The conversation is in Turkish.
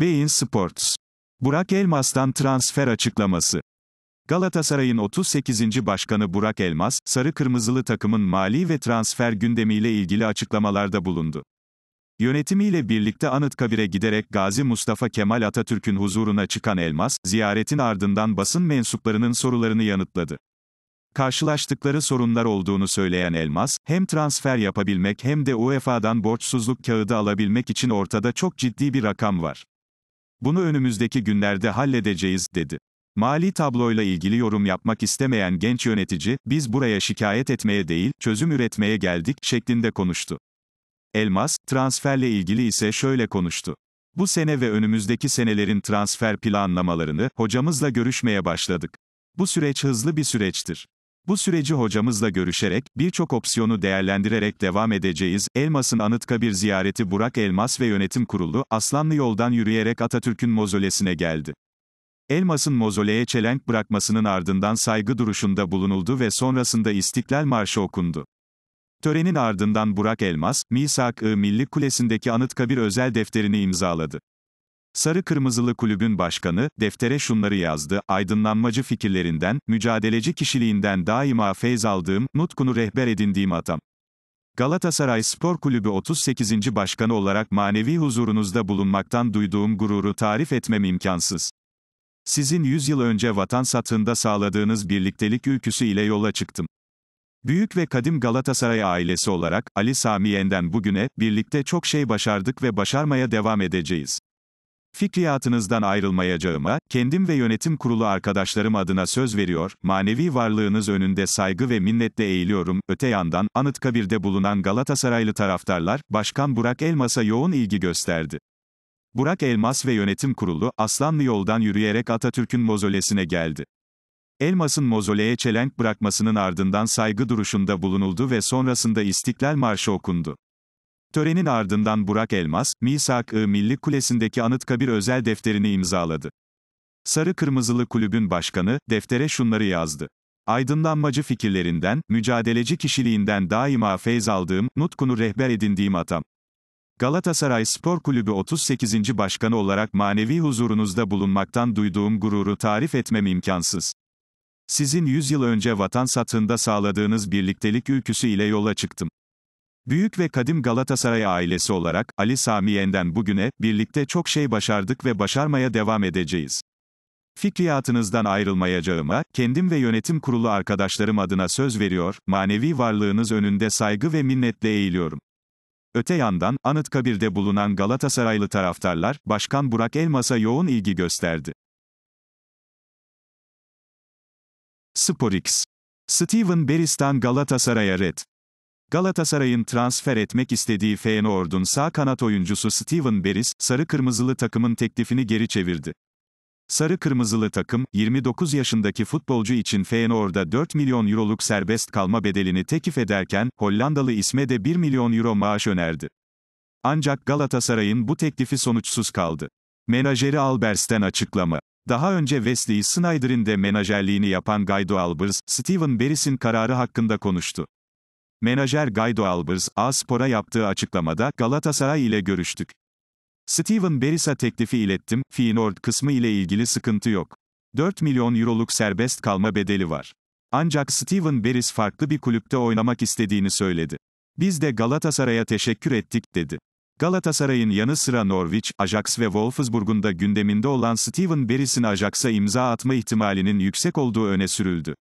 Beyin Sports. Burak Elmas'tan transfer açıklaması. Galatasaray'ın 38. başkanı Burak Elmas, sarı kırmızılı takımın mali ve transfer gündemiyle ilgili açıklamalarda bulundu. Yönetimiyle birlikte Anıtkabir'e giderek Gazi Mustafa Kemal Atatürk'ün huzuruna çıkan Elmas, ziyaretin ardından basın mensuplarının sorularını yanıtladı. Karşılaştıkları sorunlar olduğunu söyleyen Elmas, hem transfer yapabilmek hem de UEFA'dan borçsuzluk kağıdı alabilmek için ortada çok ciddi bir rakam var. Bunu önümüzdeki günlerde halledeceğiz, dedi. Mali tabloyla ilgili yorum yapmak istemeyen genç yönetici, biz buraya şikayet etmeye değil, çözüm üretmeye geldik, şeklinde konuştu. Elmas, transferle ilgili ise şöyle konuştu. Bu sene ve önümüzdeki senelerin transfer planlamalarını, hocamızla görüşmeye başladık. Bu süreç hızlı bir süreçtir. Bu süreci hocamızla görüşerek, birçok opsiyonu değerlendirerek devam edeceğiz. Elmas'ın Anıtkabir ziyareti Burak Elmas ve yönetim kurulu, Aslanlı yoldan yürüyerek Atatürk'ün mozolesine geldi. Elmas'ın mozoleye çelenk bırakmasının ardından saygı duruşunda bulunuldu ve sonrasında İstiklal Marşı okundu. Törenin ardından Burak Elmas, Misak-ı Milli Kulesi'ndeki Anıtkabir özel defterini imzaladı. Sarı Kırmızılı Kulübün başkanı, deftere şunları yazdı, aydınlanmacı fikirlerinden, mücadeleci kişiliğinden daima feyz aldığım, nutkunu rehber edindiğim atam. Galatasaray Spor Kulübü 38. Başkanı olarak manevi huzurunuzda bulunmaktan duyduğum gururu tarif etmem imkansız. Sizin 100 yıl önce vatan satında sağladığınız birliktelik ülküsü ile yola çıktım. Büyük ve kadim Galatasaray ailesi olarak, Ali Sami Yen'den bugüne, birlikte çok şey başardık ve başarmaya devam edeceğiz. Fikriyatınızdan ayrılmayacağıma, kendim ve yönetim kurulu arkadaşlarım adına söz veriyor, manevi varlığınız önünde saygı ve minnetle eğiliyorum. Öte yandan, Anıtkabir'de bulunan Galatasaraylı taraftarlar, Başkan Burak Elmas'a yoğun ilgi gösterdi. Burak Elmas ve yönetim kurulu, Aslanlı yoldan yürüyerek Atatürk'ün mozolesine geldi. Elmas'ın mozoleye çelenk bırakmasının ardından saygı duruşunda bulunuldu ve sonrasında İstiklal Marşı okundu. Törenin ardından Burak Elmas, Misak-ı Milli Kulesi'ndeki Anıtkabir özel defterini imzaladı. Sarı Kırmızılı Kulübün başkanı, deftere şunları yazdı. Aydınlanmacı fikirlerinden, mücadeleci kişiliğinden daima feyz aldığım, nutkunu rehber edindiğim atam. Galatasaray Spor Kulübü 38. Başkanı olarak manevi huzurunuzda bulunmaktan duyduğum gururu tarif etmem imkansız. Sizin 100 yıl önce vatan satında sağladığınız birliktelik ülküsü ile yola çıktım. Büyük ve kadim Galatasaray ailesi olarak, Ali Sami Yen'den bugüne, birlikte çok şey başardık ve başarmaya devam edeceğiz. Fikriyatınızdan ayrılmayacağıma, kendim ve yönetim kurulu arkadaşlarım adına söz veriyor, manevi varlığınız önünde saygı ve minnetle eğiliyorum. Öte yandan, Anıtkabir'de bulunan Galatasaraylı taraftarlar, Başkan Burak Elmas'a yoğun ilgi gösterdi. SporX Steven Beristan Galatasaray'a red Galatasaray'ın transfer etmek istediği Feyenoord'un sağ kanat oyuncusu Steven Beris, sarı kırmızılı takımın teklifini geri çevirdi. Sarı kırmızılı takım, 29 yaşındaki futbolcu için Feyenoord'a 4 milyon euroluk serbest kalma bedelini teklif ederken, Hollandalı isme de 1 milyon euro maaş önerdi. Ancak Galatasaray'ın bu teklifi sonuçsuz kaldı. Menajeri Albers'ten açıklama. Daha önce Wesley Snyder'in de menajerliğini yapan Guido Albers, Steven Beris'in kararı hakkında konuştu. Menajer Guido Albers, A-Spor'a yaptığı açıklamada, Galatasaray ile görüştük. Steven Beris'a teklifi ilettim, Feyenoord kısmı ile ilgili sıkıntı yok. 4 milyon euroluk serbest kalma bedeli var. Ancak Steven Beris farklı bir kulüpte oynamak istediğini söyledi. Biz de Galatasaray'a teşekkür ettik, dedi. Galatasaray'ın yanı sıra Norwich, Ajax ve Wolfsburg'un da gündeminde olan Steven Beris'in Ajax'a imza atma ihtimalinin yüksek olduğu öne sürüldü.